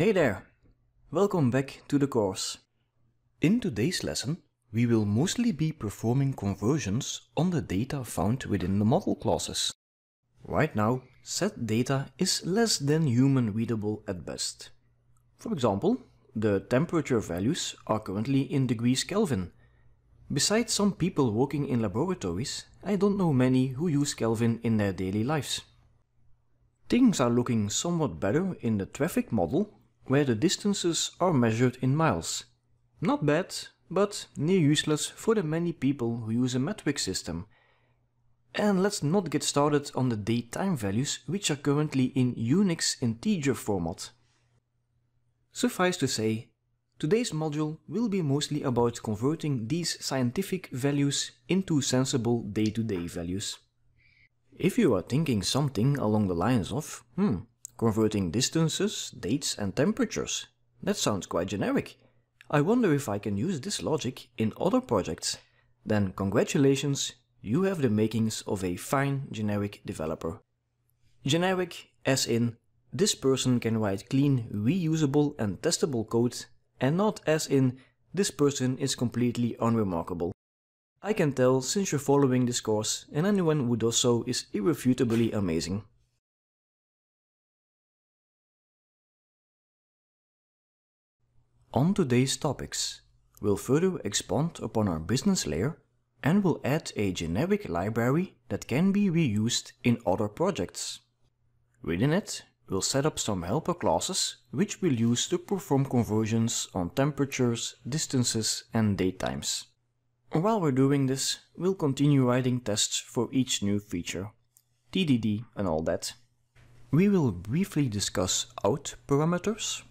Hey there! Welcome back to the course. In today's lesson, we will mostly be performing conversions on the data found within the model classes. Right now, set data is less than human readable at best. For example, the temperature values are currently in degrees Kelvin. Besides some people working in laboratories, I don't know many who use Kelvin in their daily lives. Things are looking somewhat better in the traffic model where the distances are measured in miles. Not bad, but near useless for the many people who use a metric system. And let's not get started on the date time values, which are currently in Unix integer format. Suffice to say, today's module will be mostly about converting these scientific values into sensible day-to-day -day values. If you are thinking something along the lines of, hmm, converting distances, dates and temperatures. That sounds quite generic. I wonder if I can use this logic in other projects. Then congratulations, you have the makings of a fine generic developer. Generic as in this person can write clean, reusable and testable code and not as in this person is completely unremarkable. I can tell since you're following this course and anyone who does so is irrefutably amazing. on today's topics. We'll further expand upon our business layer and will add a generic library that can be reused in other projects. Within it, we'll set up some helper classes which we'll use to perform conversions on temperatures, distances and datetimes. While we're doing this, we'll continue writing tests for each new feature, TDD and all that. We will briefly discuss out parameters.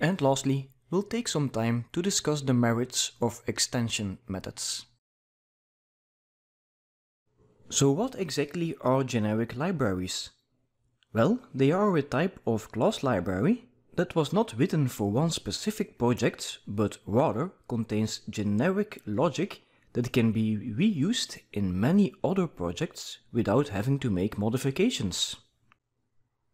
And lastly, we will take some time to discuss the merits of extension methods. So what exactly are generic libraries? Well, they are a type of class library that was not written for one specific project, but rather contains generic logic that can be reused in many other projects without having to make modifications.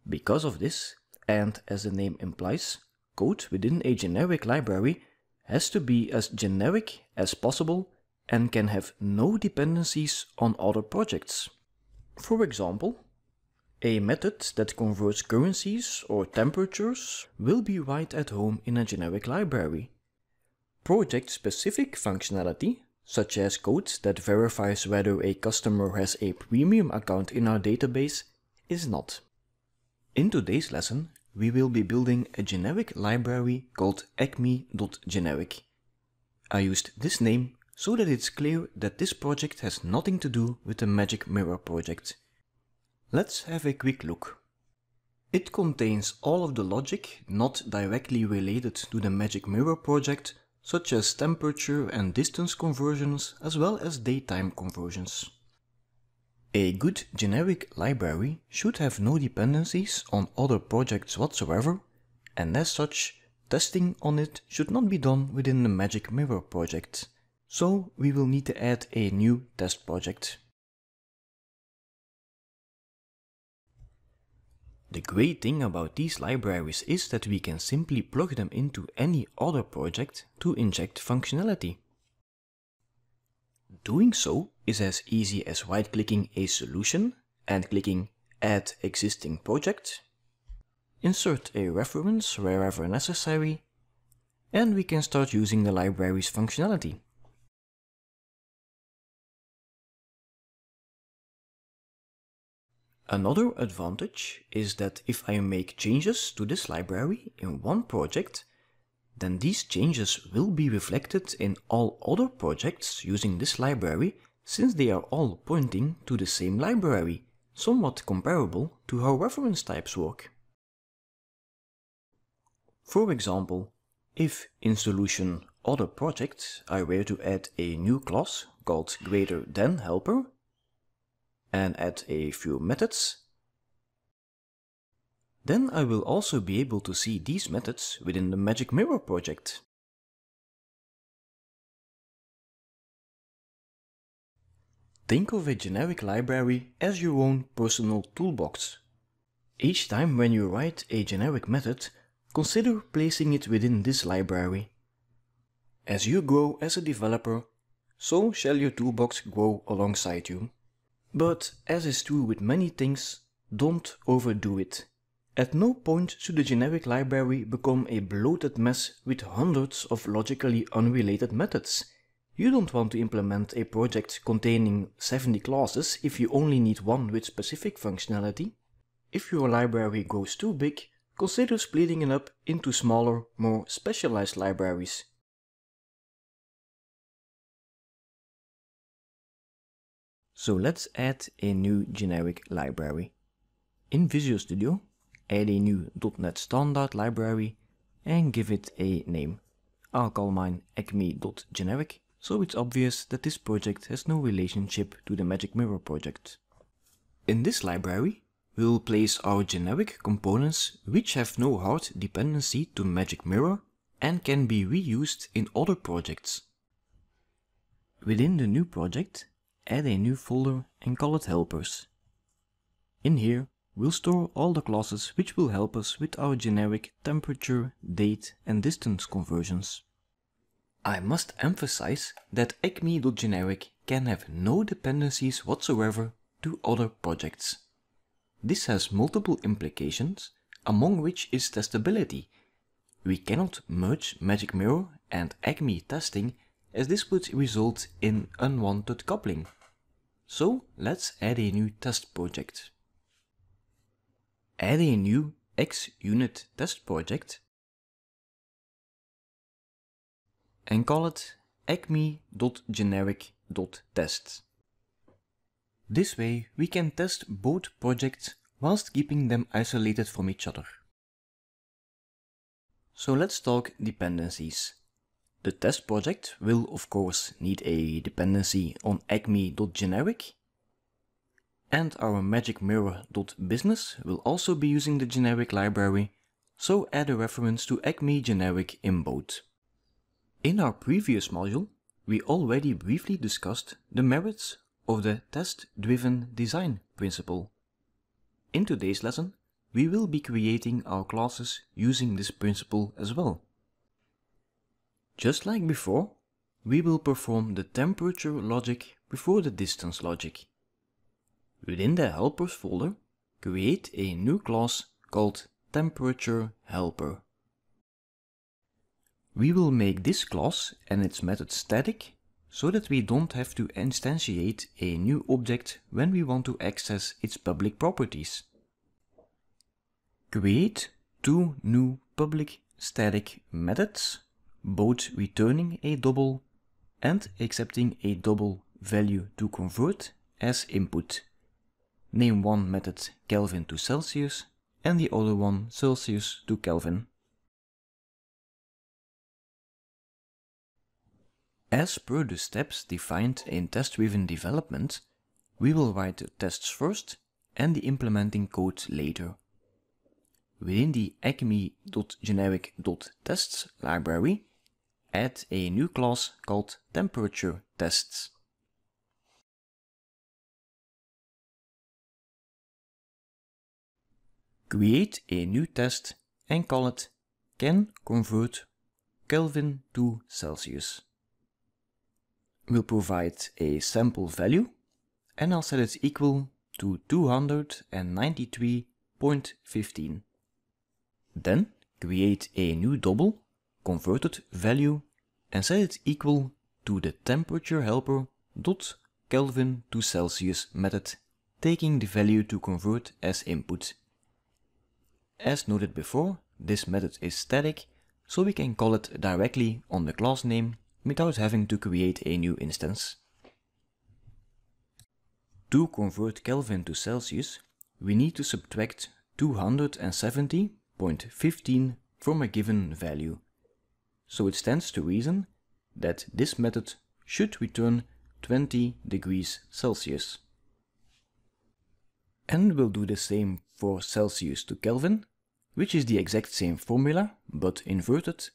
Because of this, and as the name implies, code within a generic library has to be as generic as possible and can have no dependencies on other projects. For example, a method that converts currencies or temperatures will be right at home in a generic library. Project-specific functionality, such as code that verifies whether a customer has a premium account in our database, is not. In today's lesson, we will be building a generic library called acme.generic. I used this name so that it's clear that this project has nothing to do with the Magic Mirror project. Let's have a quick look. It contains all of the logic not directly related to the Magic Mirror project, such as temperature and distance conversions as well as daytime conversions. A good generic library should have no dependencies on other projects whatsoever, and as such, testing on it should not be done within the Magic Mirror project. So we will need to add a new test project. The great thing about these libraries is that we can simply plug them into any other project to inject functionality. Doing so is as easy as right-clicking a solution and clicking Add Existing Project. Insert a reference wherever necessary and we can start using the library's functionality. Another advantage is that if I make changes to this library in one project, then these changes will be reflected in all other projects using this library since they are all pointing to the same library, somewhat comparable to how reference types work. For example, if in solution other project I were to add a new class called greater than helper and add a few methods, then I will also be able to see these methods within the Magic Mirror project. Think of a generic library as your own personal toolbox. Each time when you write a generic method, consider placing it within this library. As you grow as a developer, so shall your toolbox grow alongside you. But as is true with many things, don't overdo it. At no point should the generic library become a bloated mess with hundreds of logically unrelated methods. You don't want to implement a project containing 70 classes if you only need one with specific functionality. If your library grows too big, consider splitting it up into smaller, more specialized libraries. So let's add a new generic library. In Visual Studio, add a new .NET Standard library and give it a name. I'll call mine acme.generic, so it's obvious that this project has no relationship to the Magic Mirror project. In this library, we'll place our generic components which have no hard dependency to Magic Mirror and can be reused in other projects. Within the new project, add a new folder and call it helpers. In here, We'll store all the classes which will help us with our generic temperature, date and distance conversions. I must emphasize that acme.generic can have no dependencies whatsoever to other projects. This has multiple implications, among which is testability. We cannot merge Magic Mirror and Acme testing as this would result in unwanted coupling. So let's add a new test project add a new XUnit test project and call it acme.generic.test. This way we can test both projects whilst keeping them isolated from each other. So let's talk dependencies. The test project will of course need a dependency on acme.generic and our magic mirror.business will also be using the generic library, so add a reference to Acme generic in both. In our previous module, we already briefly discussed the merits of the test-driven design principle. In today's lesson, we will be creating our classes using this principle as well. Just like before, we will perform the temperature logic before the distance logic. Within the helpers folder, create a new class called temperature helper. We will make this class and its method static so that we don't have to instantiate a new object when we want to access its public properties. Create two new public static methods, both returning a double and accepting a double value to convert as input. Name one method Kelvin to Celsius and the other one Celsius to Kelvin. As per the steps defined in test-driven development, we will write the tests first and the implementing code later. Within the acme.generic.tests library, add a new class called temperature tests. Create a new test and call it can convert Kelvin to Celsius. We'll provide a sample value and I'll set it equal to 293.15. Then create a new double converted value and set it equal to the temperature helper dot Kelvin to Celsius method, taking the value to convert as input as noted before, this method is static, so we can call it directly on the class name without having to create a new instance. To convert Kelvin to Celsius, we need to subtract 270.15 from a given value. So it stands to reason that this method should return 20 degrees Celsius. And we'll do the same for Celsius to Kelvin, which is the exact same formula, but inverted.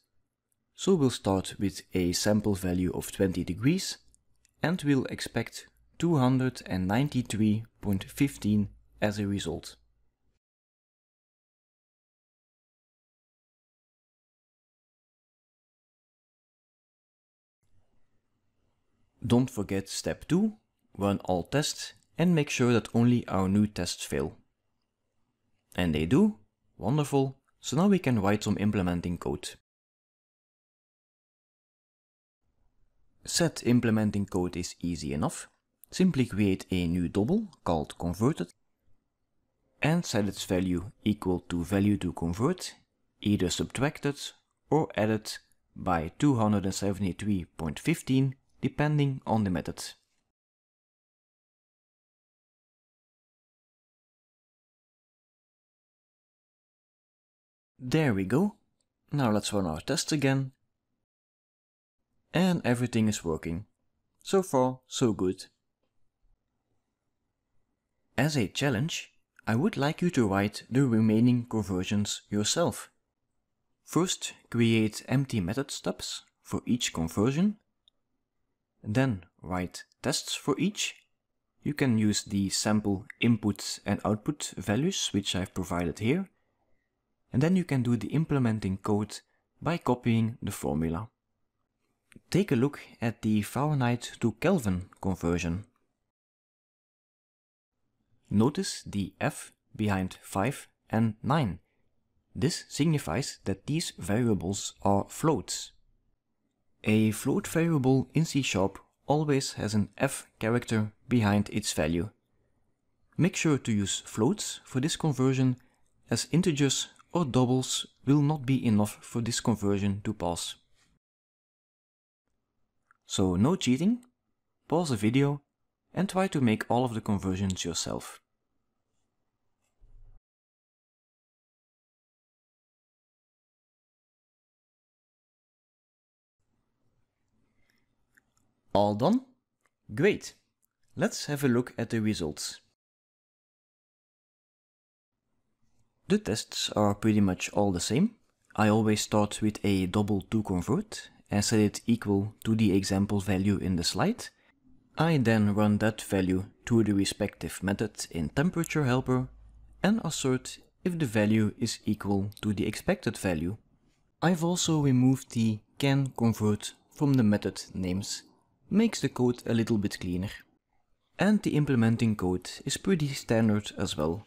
So we'll start with a sample value of 20 degrees, and we'll expect 293.15 as a result. Don't forget step 2, run all tests and make sure that only our new tests fail. And they do, wonderful, so now we can write some implementing code. Set implementing code is easy enough. Simply create a new double called converted and set its value equal to value to convert, either subtracted or added by 273.15 depending on the method. There we go. Now let's run our test again. And everything is working. So far, so good. As a challenge, I would like you to write the remaining conversions yourself. First, create empty method stubs for each conversion. Then write tests for each. You can use the sample input and output values which I've provided here and then you can do the implementing code by copying the formula. Take a look at the Fahrenheit to Kelvin conversion. Notice the F behind 5 and 9. This signifies that these variables are floats. A float variable in C Sharp always has an F character behind its value. Make sure to use floats for this conversion as integers or doubles will not be enough for this conversion to pass. So no cheating, pause the video and try to make all of the conversions yourself. All done? Great! Let's have a look at the results. The tests are pretty much all the same. I always start with a double to convert and set it equal to the example value in the slide. I then run that value to the respective method in temperature helper and assert if the value is equal to the expected value. I've also removed the can convert from the method names, makes the code a little bit cleaner. And the implementing code is pretty standard as well.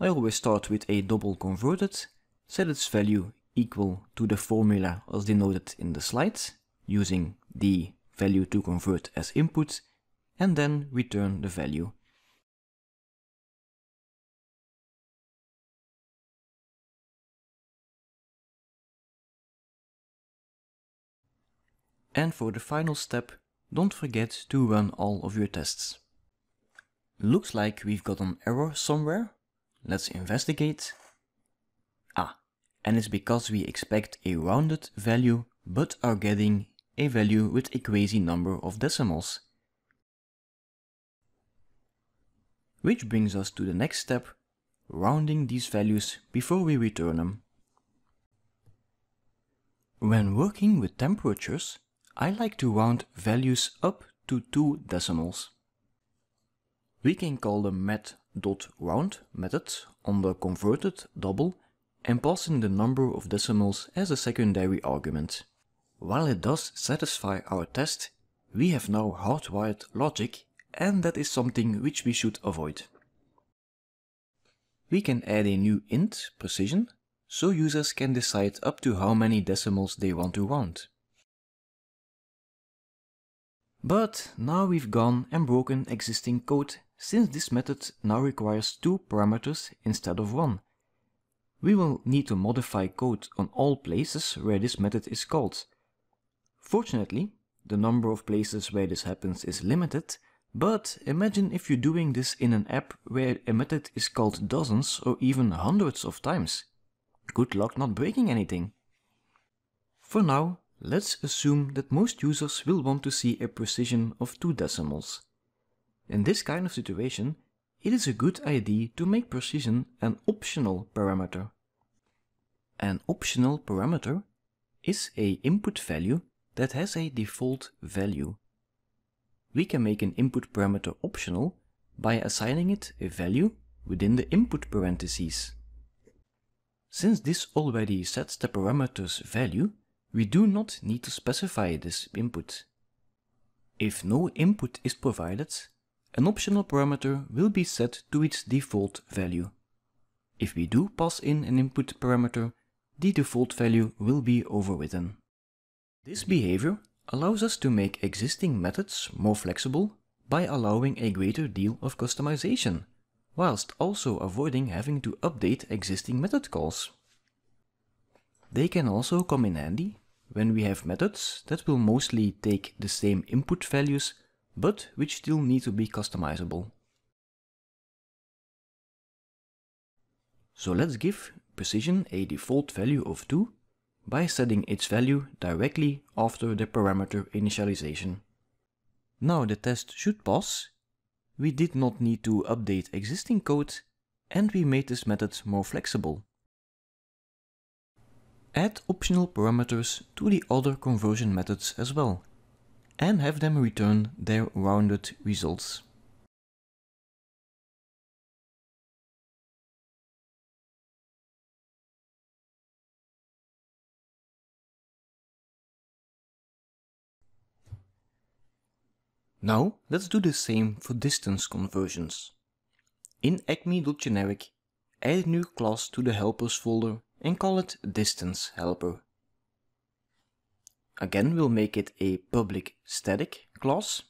I always start with a double converted, set its value equal to the formula as denoted in the slides, using the value to convert as input, and then return the value. And for the final step, don't forget to run all of your tests. Looks like we've got an error somewhere, Let's investigate. Ah, and it's because we expect a rounded value but are getting a value with a crazy number of decimals. Which brings us to the next step, rounding these values before we return them. When working with temperatures, I like to round values up to two decimals. We can call them met round method on the converted double and passing the number of decimals as a secondary argument. While it does satisfy our test, we have now hardwired logic and that is something which we should avoid. We can add a new int precision, so users can decide up to how many decimals they want to round. But now we've gone and broken existing code since this method now requires two parameters instead of one. We will need to modify code on all places where this method is called. Fortunately, the number of places where this happens is limited, but imagine if you're doing this in an app where a method is called dozens or even hundreds of times. Good luck not breaking anything. For now, let's assume that most users will want to see a precision of two decimals. In this kind of situation, it is a good idea to make precision an optional parameter. An optional parameter is a input value that has a default value. We can make an input parameter optional by assigning it a value within the input parentheses. Since this already sets the parameter's value, we do not need to specify this input. If no input is provided, an optional parameter will be set to its default value. If we do pass in an input parameter, the default value will be overwritten. This behavior allows us to make existing methods more flexible by allowing a greater deal of customization, whilst also avoiding having to update existing method calls. They can also come in handy when we have methods that will mostly take the same input values but which still need to be customizable. So let's give precision a default value of 2 by setting its value directly after the parameter initialization. Now the test should pass, we did not need to update existing code and we made this method more flexible. Add optional parameters to the other conversion methods as well and have them return their rounded results. Now let's do the same for distance conversions. In acme.generic, add a new class to the helpers folder and call it distance helper. Again, we'll make it a public static class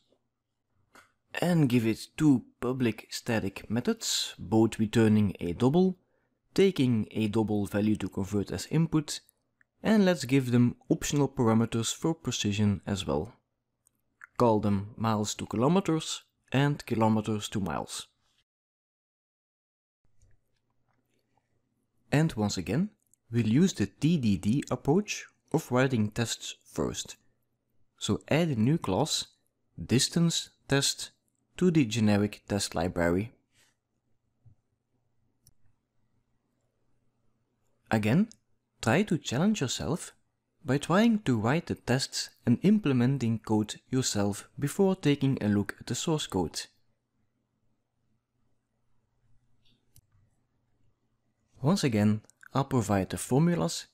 and give it two public static methods, both returning a double, taking a double value to convert as input, and let's give them optional parameters for precision as well. Call them miles to kilometers and kilometers to miles. And once again, we'll use the TDD approach of writing tests first. So add a new class, distance test, to the generic test library. Again, try to challenge yourself by trying to write the tests and implementing code yourself before taking a look at the source code. Once again, I'll provide the formulas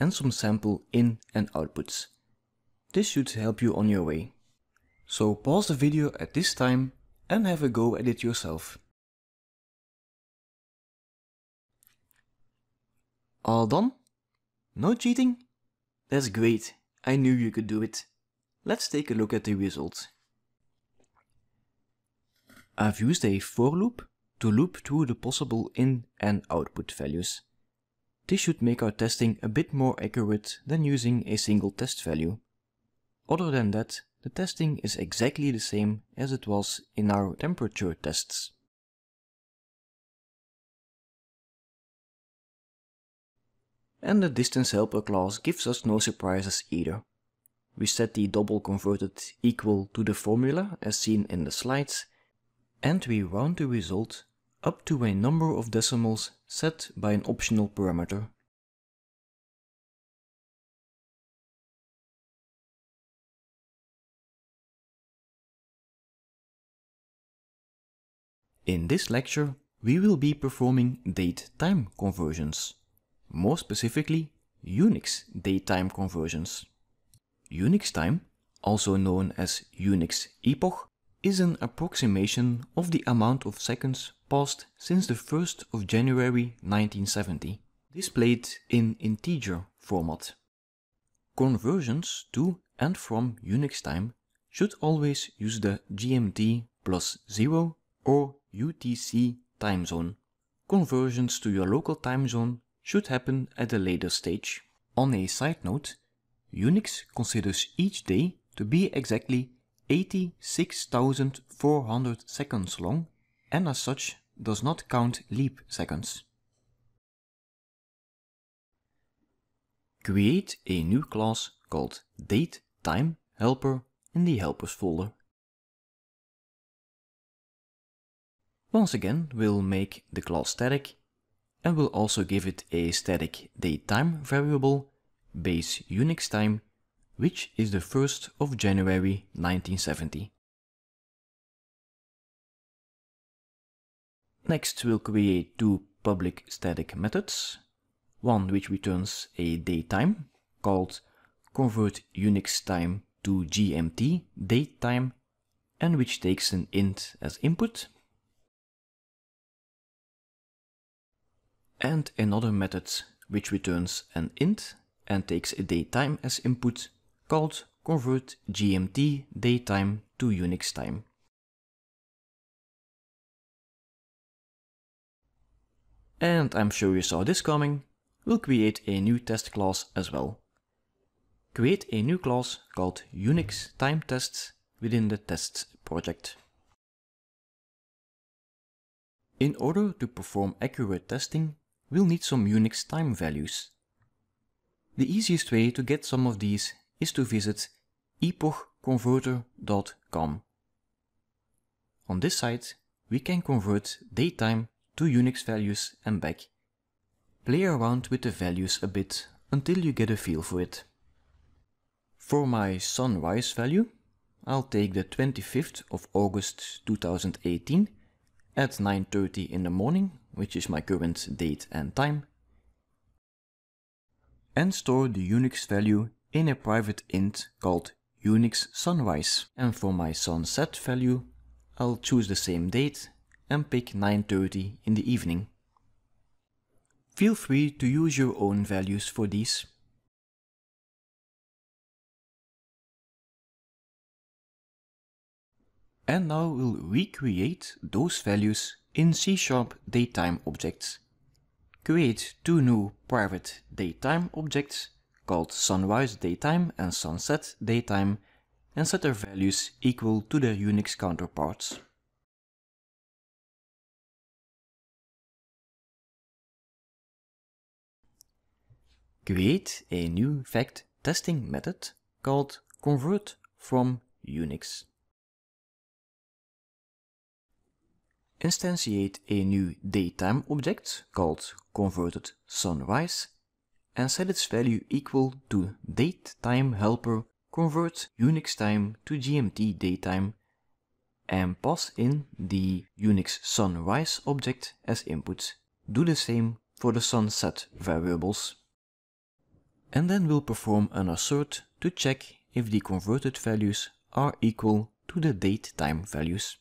and some sample in and outputs. This should help you on your way. So pause the video at this time and have a go at it yourself. All done? No cheating? That's great, I knew you could do it. Let's take a look at the results. I've used a for loop to loop through the possible in and output values. This should make our testing a bit more accurate than using a single test value. Other than that, the testing is exactly the same as it was in our temperature tests. And the distance helper class gives us no surprises either. We set the double converted equal to the formula as seen in the slides, and we round the result up to a number of decimals set by an optional parameter. In this lecture, we will be performing date-time conversions. More specifically, Unix date-time conversions. Unix time, also known as Unix epoch, is an approximation of the amount of seconds passed since the 1st of January 1970, displayed in integer format. Conversions to and from Unix time should always use the GMT plus 0 or UTC time zone. Conversions to your local time zone should happen at a later stage. On a side note, Unix considers each day to be exactly 86,400 seconds long and as such does not count leap seconds. Create a new class called date time helper in the helpers folder. Once again, we'll make the class static and we'll also give it a static datetime variable, base Unix time, which is the 1st of January 1970. Next we'll create two public static methods, one which returns a datetime called convert Unix time to GMT datetime and which takes an int as input. And another method which returns an int and takes a datetime as input called convert GMT daytime to Unix time. And I'm sure you saw this coming, we'll create a new test class as well. Create a new class called Unix time tests within the tests project. In order to perform accurate testing, we'll need some Unix time values. The easiest way to get some of these is to visit epochconverter.com. On this site, we can convert daytime to Unix values and back. Play around with the values a bit until you get a feel for it. For my sunrise value, I'll take the 25th of August 2018 at 9.30 in the morning, which is my current date and time, and store the Unix value in a private int called Unix Sunrise. And for my sunset value, I'll choose the same date and pick 9.30 in the evening. Feel free to use your own values for these. And now we'll recreate those values in C-sharp daytime objects. Create two new private daytime objects called sunrise daytime and sunset daytime and set their values equal to their Unix counterparts. Create a new fact testing method called convert from Unix. Instantiate a new daytime object called converted sunrise and set its value equal to date time helper convert Unix time to GMT daytime and pass in the Unix sunrise object as input. Do the same for the sunset variables. And then we'll perform an assert to check if the converted values are equal to the date time values.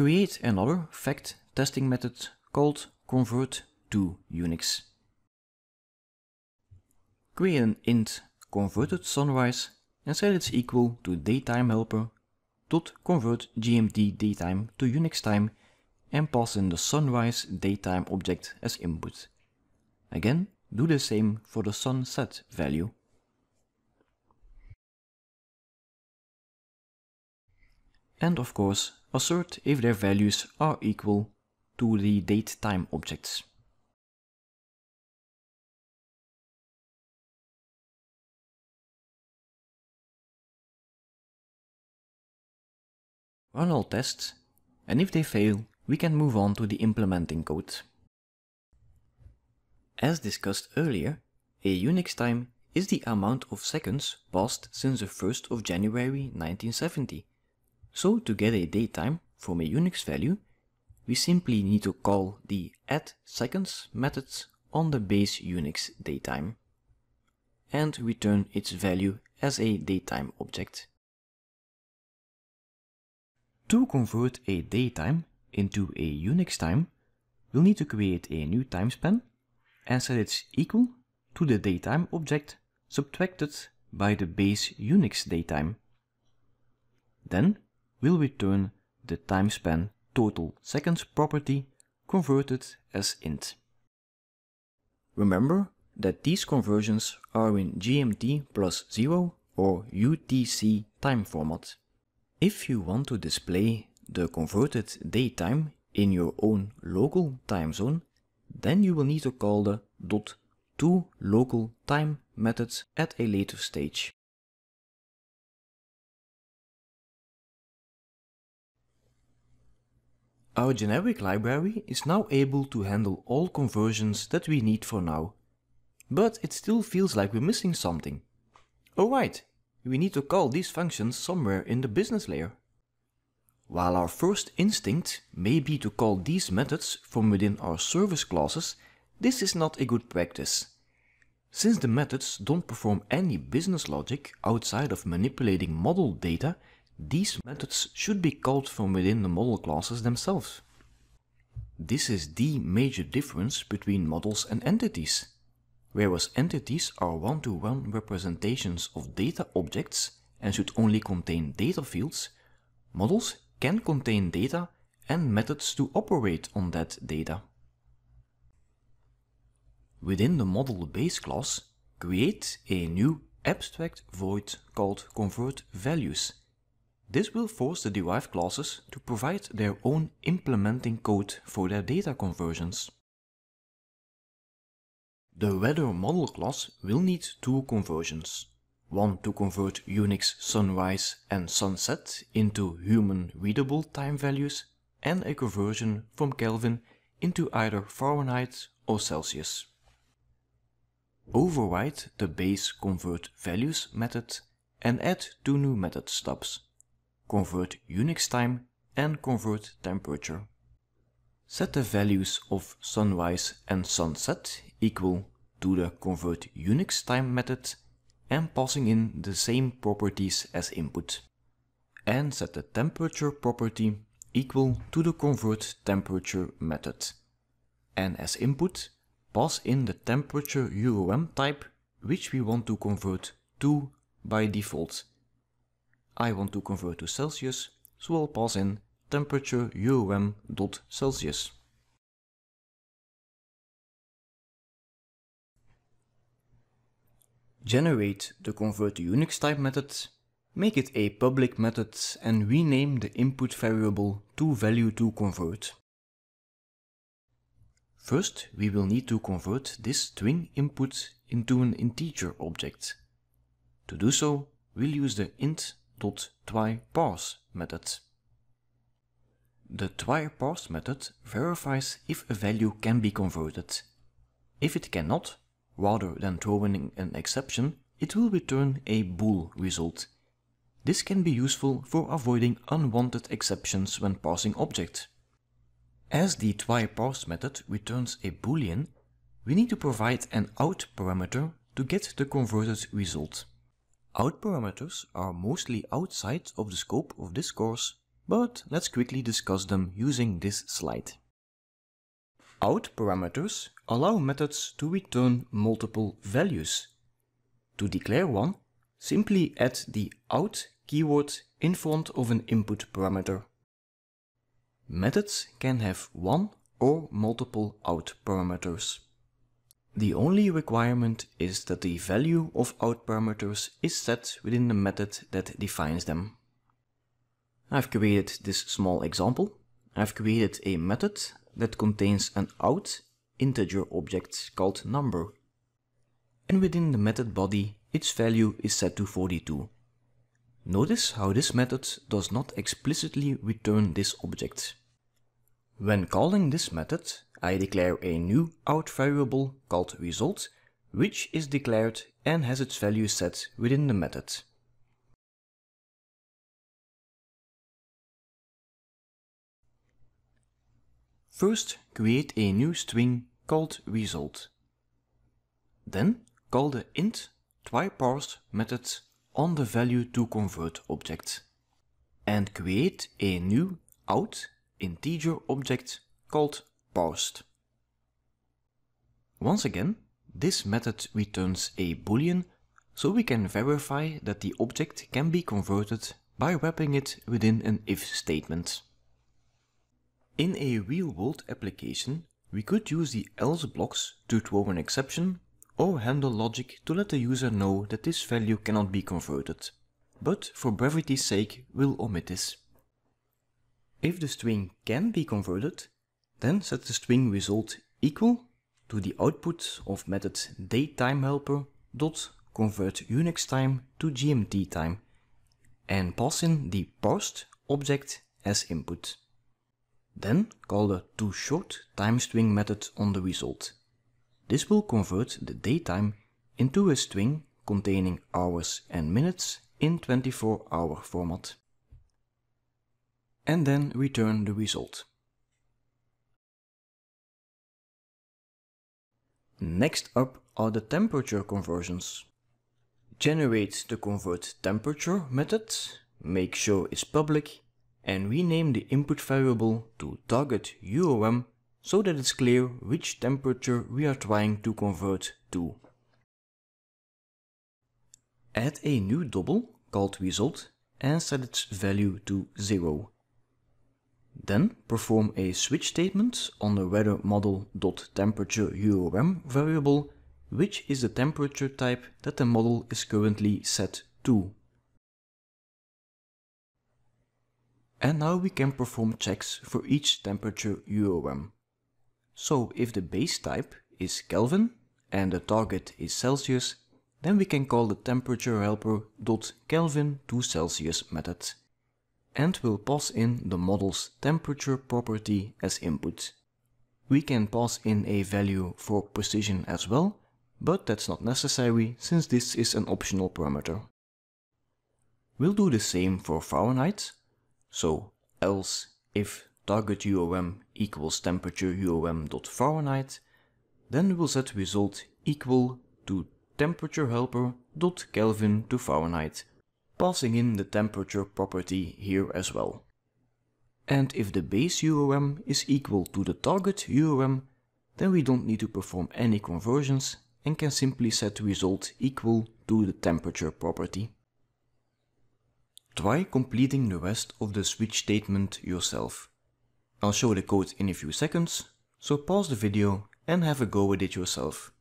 Create another fact testing method called convert to Unix. Create an int converted sunrise and set it's equal to daytime helper dot convert gmt daytime to Unix time and pass in the sunrise daytime object as input. Again, do the same for the sunset value. And of course, assert if their values are equal to the date-time objects. Run all tests, and if they fail, we can move on to the implementing code. As discussed earlier, a Unix time is the amount of seconds passed since the 1st of January 1970 so to get a datetime from a Unix value, we simply need to call the add seconds methods on the base Unix datetime and return its value as a datetime object. To convert a datetime into a Unix time, we'll need to create a new time span and set its equal to the datetime object subtracted by the base Unix datetime. Then will return the time span total seconds property converted as int. Remember that these conversions are in GMT plus 0 or UTC time format. If you want to display the converted daytime in your own local time zone, then you will need to call the dot to local time methods at a later stage. Our generic library is now able to handle all conversions that we need for now. But it still feels like we're missing something. Alright, we need to call these functions somewhere in the business layer. While our first instinct may be to call these methods from within our service classes, this is not a good practice. Since the methods don't perform any business logic outside of manipulating model data, these methods should be called from within the model classes themselves. This is the major difference between models and entities. Whereas entities are one-to-one -one representations of data objects and should only contain data fields, models can contain data and methods to operate on that data. Within the model base class, create a new abstract void called convert values this will force the derived classes to provide their own implementing code for their data conversions. The weather model class will need two conversions. One to convert Unix sunrise and sunset into human readable time values and a conversion from Kelvin into either Fahrenheit or Celsius. Override the base convert values method and add two new method stubs convert Unix time and convert temperature. Set the values of sunrise and sunset equal to the convert Unix time method and passing in the same properties as input. And set the temperature property equal to the convert temperature method. And as input, pass in the temperature UOM type which we want to convert to by default I want to convert to Celsius, so I'll pass in temperature UOM dot Celsius. Generate the convert to Unix type method, make it a public method and rename the input variable to value to convert. First, we will need to convert this string input into an integer object. To do so, we'll use the int tot parse method. The twy-parse method verifies if a value can be converted. If it cannot, rather than throwing an exception, it will return a bool result. This can be useful for avoiding unwanted exceptions when parsing objects. As the try-parse method returns a boolean, we need to provide an out parameter to get the converted result. Out parameters are mostly outside of the scope of this course, but let's quickly discuss them using this slide. Out parameters allow methods to return multiple values. To declare one, simply add the out keyword in front of an input parameter. Methods can have one or multiple out parameters. The only requirement is that the value of out parameters is set within the method that defines them. I've created this small example. I've created a method that contains an out integer object called number. And within the method body, its value is set to 42. Notice how this method does not explicitly return this object. When calling this method, I declare a new out variable called result, which is declared and has its value set within the method. First, create a new string called result. Then call the int twyparsed method on the value to convert object. And create a new out integer object called once again, this method returns a boolean, so we can verify that the object can be converted by wrapping it within an if statement. In a real-world application, we could use the else blocks to throw an exception or handle logic to let the user know that this value cannot be converted, but for brevity's sake we'll omit this. If the string can be converted, then set the string result equal to the output of method helper dot convert Unix time to GMT time and pass in the parsed object as input. Then call the toShort time string method on the result. This will convert the daytime into a string containing hours and minutes in 24 hour format. And then return the result. Next up are the temperature conversions. Generate the convert temperature method, make sure it's public, and rename the input variable to target UOM so that it's clear which temperature we are trying to convert to. Add a new double called result and set its value to 0 then perform a switch statement on the weather model.temperatureUOM variable, which is the temperature type that the model is currently set to. And now we can perform checks for each temperature UOM. So if the base type is Kelvin and the target is Celsius, then we can call the temperature helper dot Kelvin to Celsius method and we'll pass in the model's temperature property as input. We can pass in a value for precision as well, but that's not necessary since this is an optional parameter. We'll do the same for Fahrenheit, so else if target UOM equals temperature UOM dot Fahrenheit, then we'll set result equal to temperature helper dot Kelvin to Fahrenheit passing in the temperature property here as well. And if the base UOM is equal to the target UOM, then we don't need to perform any conversions and can simply set the result equal to the temperature property. Try completing the rest of the switch statement yourself. I'll show the code in a few seconds, so pause the video and have a go with it yourself.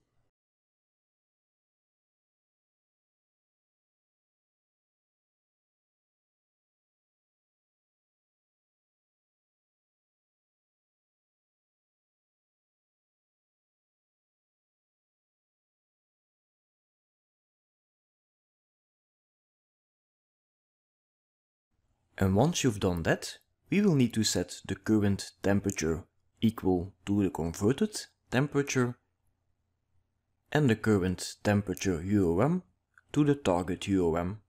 And once you've done that, we will need to set the current temperature equal to the converted temperature and the current temperature UOM to the target UOM.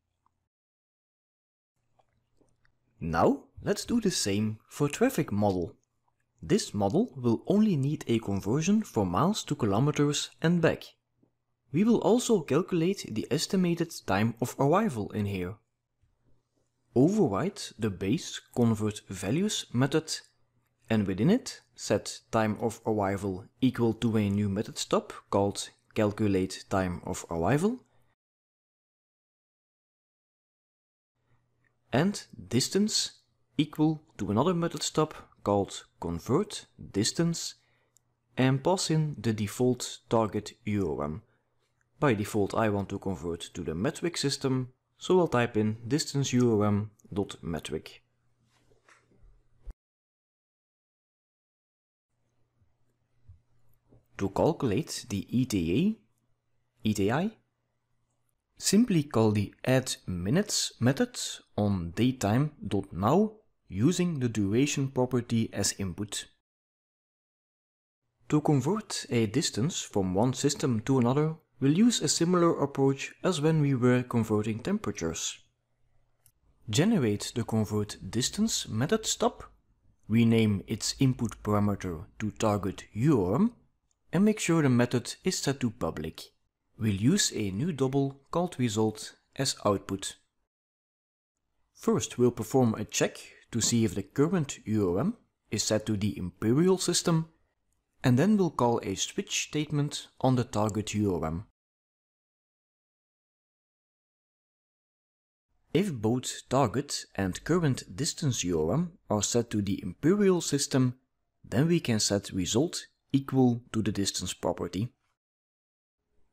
Now let's do the same for traffic model. This model will only need a conversion for miles to kilometers and back. We will also calculate the estimated time of arrival in here override the base convert values method and within it set time of arrival equal to a new method stop called calculate time of arrival and distance equal to another method stop called convert distance and pass in the default target URM. By default I want to convert to the metric system so I'll type in distanceUOM.metric. To calculate the ETA, ETI, simply call the add minutes method on datetime.now using the duration property as input. To convert a distance from one system to another, we'll use a similar approach as when we were converting temperatures. Generate the convert distance method Stop. rename its input parameter to target and make sure the method is set to public. We'll use a new double called result as output. First we'll perform a check to see if the current UOM is set to the imperial system and then we'll call a switch statement on the target UOM. If both target and current distance theorem are set to the imperial system, then we can set result equal to the distance property.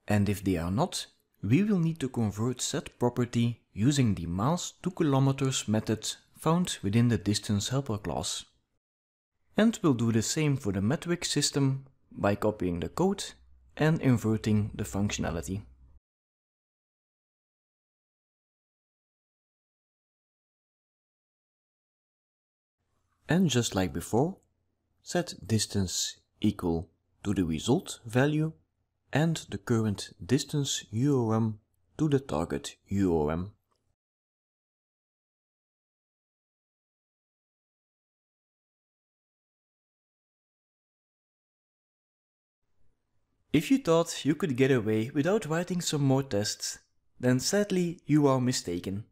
And if they are not, we will need to convert set property using the miles to kilometers method found within the distance helper class. And we'll do the same for the metric system by copying the code and inverting the functionality. And just like before, set distance equal to the result value and the current distance URM to the target URM. If you thought you could get away without writing some more tests, then sadly you are mistaken.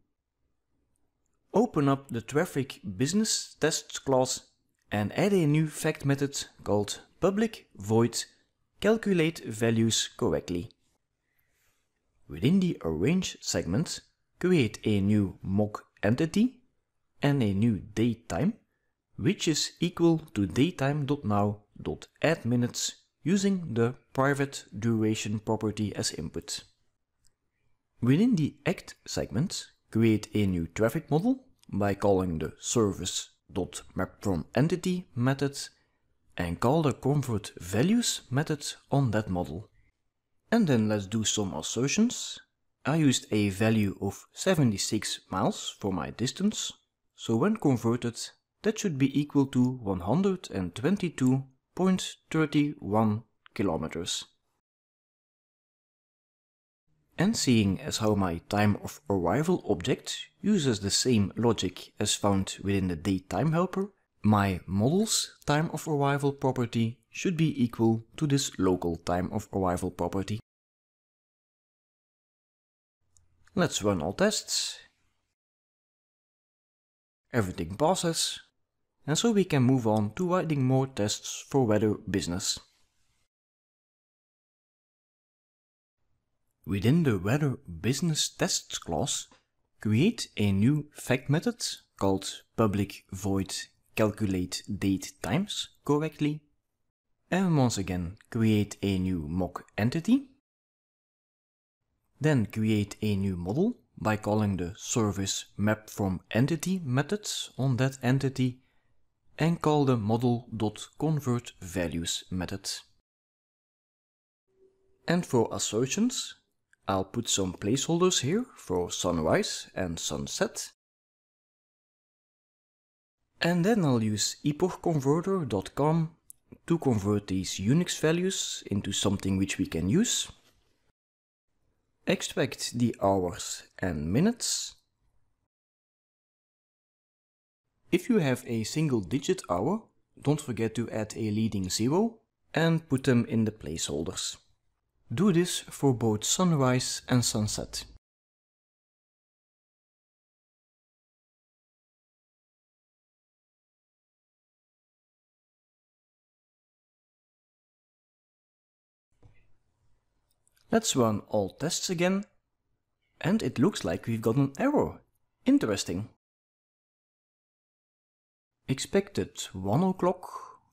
Open up the traffic business tests class and add a new fact method called public void calculate values correctly. Within the arrange segment, create a new mock entity and a new datetime, which is equal to datetime.now.addMinutes using the private duration property as input. Within the act segment, create a new traffic model by calling the service.mapFromEntity method and call the convert values method on that model. And then let's do some assertions. I used a value of 76 miles for my distance, so when converted that should be equal to 122.31 kilometers. And seeing as how my time of arrival object uses the same logic as found within the date time helper, my model's time of arrival property should be equal to this local time of arrival property. Let's run all tests. Everything passes, and so we can move on to writing more tests for weather business. Within the Weather Business Tests class, create a new fact method called public void calculate date times correctly. And once again, create a new mock entity. Then create a new model by calling the service map from entity methods on that entity and call the model.convertValues method. And for assertions, I'll put some placeholders here for sunrise and sunset. And then I'll use epochconverter.com to convert these Unix values into something which we can use. Extract the hours and minutes. If you have a single digit hour, don't forget to add a leading zero and put them in the placeholders. Do this for both sunrise and sunset. Let's run all tests again. And it looks like we've got an error. Interesting. Expected 1 o'clock,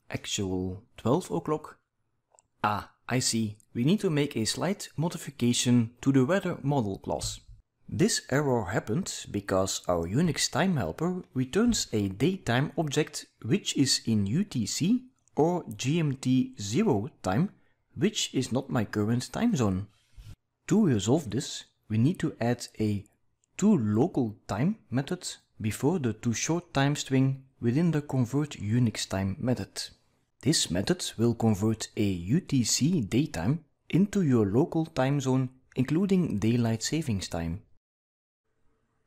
actual 12 o'clock. Ah, I see, we need to make a slight modification to the weather model class. This error happened because our Unix time helper returns a daytime object which is in UTC or GMT 0 time, which is not my current time zone. To resolve this, we need to add a toLocalTime local time method before the to short time string within the convert Unix time method. This method will convert a UTC daytime into your local time zone including daylight savings time.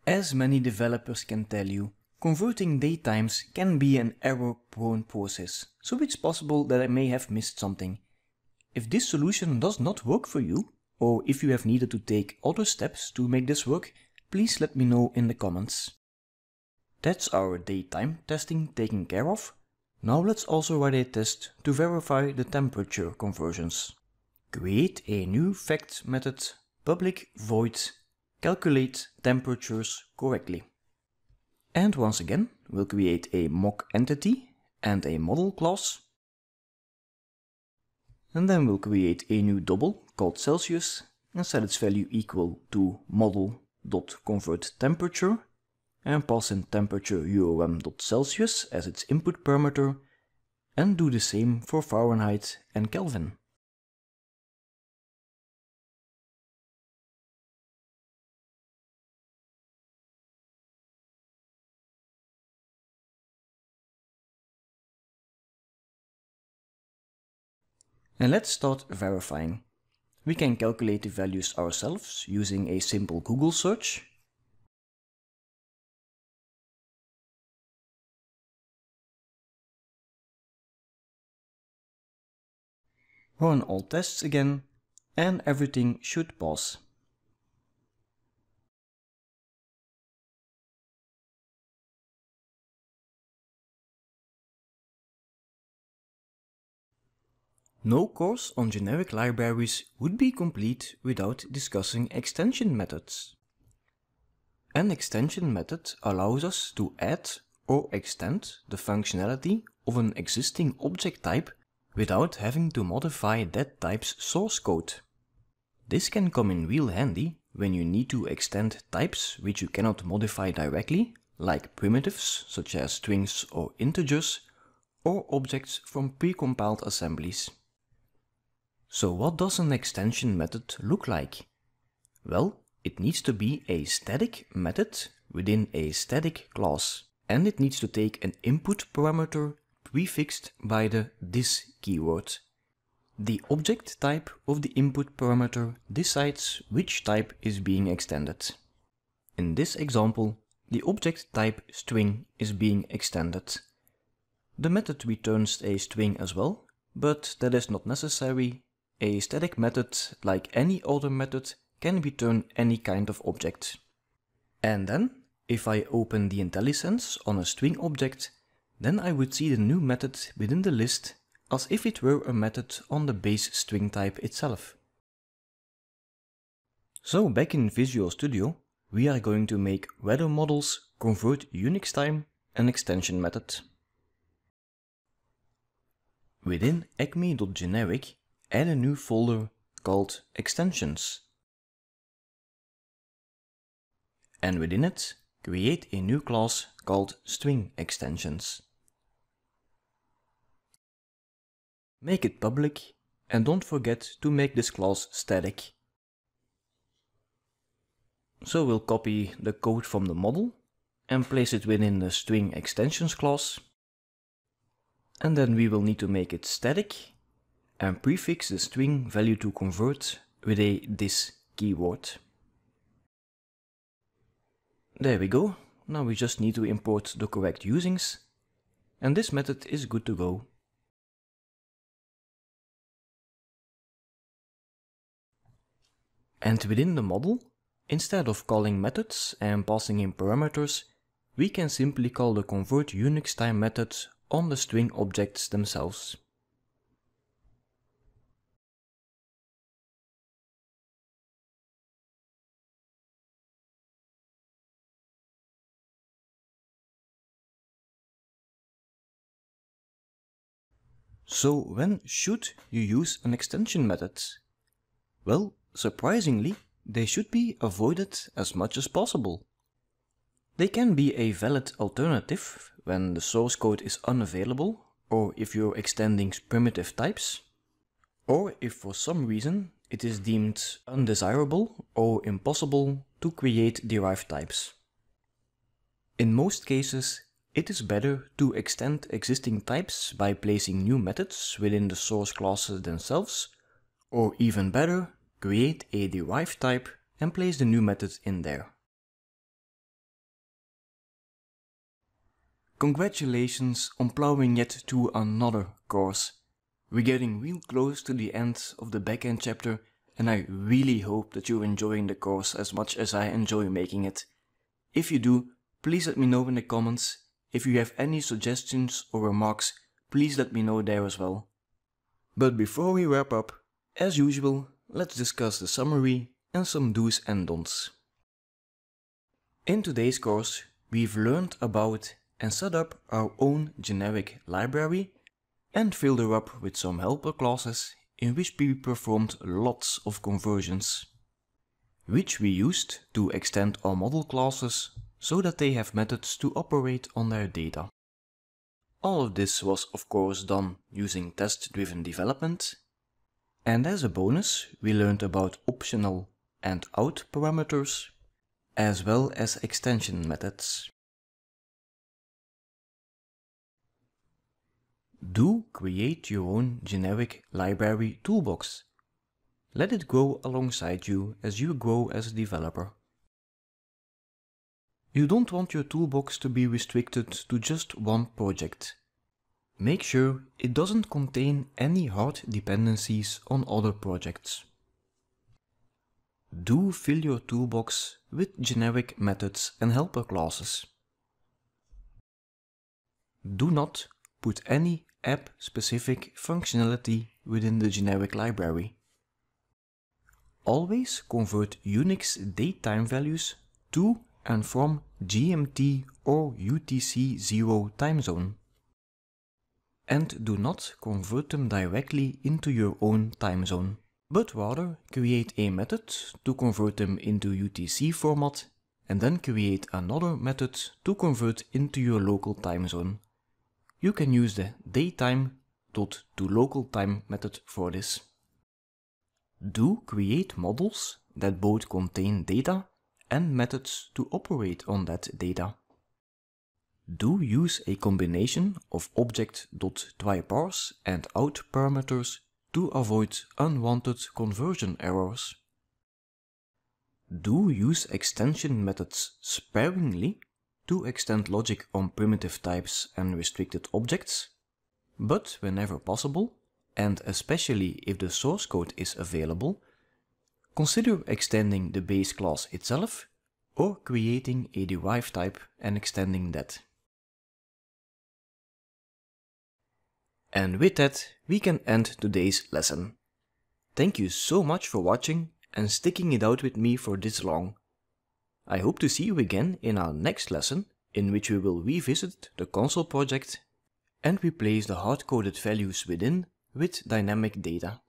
As many developers can tell you, converting daytimes can be an error-prone process, so it's possible that I may have missed something. If this solution does not work for you, or if you have needed to take other steps to make this work, please let me know in the comments. That's our daytime testing taken care of. Now let's also write a test to verify the temperature conversions. Create a new fact method public void calculate temperatures correctly. And once again, we'll create a mock entity and a model class. And then we'll create a new double called Celsius and set its value equal to model.convertTemperature and pass in temperature UOM.Celsius as its input parameter and do the same for Fahrenheit and Kelvin. And let's start verifying. We can calculate the values ourselves using a simple Google search Run all tests again and everything should pause. No course on generic libraries would be complete without discussing extension methods. An extension method allows us to add or extend the functionality of an existing object type without having to modify that type's source code. This can come in real handy when you need to extend types which you cannot modify directly, like primitives such as strings or integers, or objects from precompiled assemblies. So what does an extension method look like? Well, it needs to be a static method within a static class, and it needs to take an input parameter fixed by the this keyword. The object type of the input parameter decides which type is being extended. In this example, the object type string is being extended. The method returns a string as well, but that is not necessary. A static method, like any other method, can return any kind of object. And then, if I open the IntelliSense on a string object, then I would see the new method within the list as if it were a method on the base string type itself. So back in Visual Studio, we are going to make weather models convert Unix time an extension method. Within acme.generic, add a new folder called extensions. And within it, create a new class called string extensions. Make it public and don't forget to make this class static. So we'll copy the code from the model and place it within the string extensions class. And then we will need to make it static and prefix the string value to convert with a this keyword. There we go. Now we just need to import the correct usings. And this method is good to go. And within the model, instead of calling methods and passing in parameters, we can simply call the convert Unix time method on the string objects themselves. So when should you use an extension method? Well, Surprisingly, they should be avoided as much as possible. They can be a valid alternative when the source code is unavailable or if you're extending primitive types, or if for some reason it is deemed undesirable or impossible to create derived types. In most cases, it is better to extend existing types by placing new methods within the source classes themselves, or even better, Create a derived type and place the new method in there. Congratulations on plowing yet to another course. We're getting real close to the end of the backend chapter and I really hope that you're enjoying the course as much as I enjoy making it. If you do, please let me know in the comments. If you have any suggestions or remarks, please let me know there as well. But before we wrap up, as usual, let's discuss the summary and some do's and don'ts. In today's course, we've learned about and set up our own generic library and filled her up with some helper classes in which we performed lots of conversions, which we used to extend our model classes so that they have methods to operate on their data. All of this was of course done using test-driven development and as a bonus, we learned about optional and out parameters, as well as extension methods. Do create your own generic library toolbox. Let it grow alongside you as you grow as a developer. You don't want your toolbox to be restricted to just one project. Make sure it doesn't contain any hard dependencies on other projects. Do fill your toolbox with generic methods and helper classes. Do not put any app-specific functionality within the generic library. Always convert Unix date time values to and from GMT or UTC-0 time zone and do not convert them directly into your own time zone, but rather create a method to convert them into UTC format and then create another method to convert into your local time zone. You can use the daytime dot to local time method for this. Do create models that both contain data and methods to operate on that data do use a combination of object.twyParse and out parameters to avoid unwanted conversion errors. Do use extension methods sparingly to extend logic on primitive types and restricted objects, but whenever possible, and especially if the source code is available, consider extending the base class itself or creating a derived type and extending that. And with that, we can end today's lesson. Thank you so much for watching and sticking it out with me for this long. I hope to see you again in our next lesson, in which we will revisit the console project and replace the hard-coded values within with dynamic data.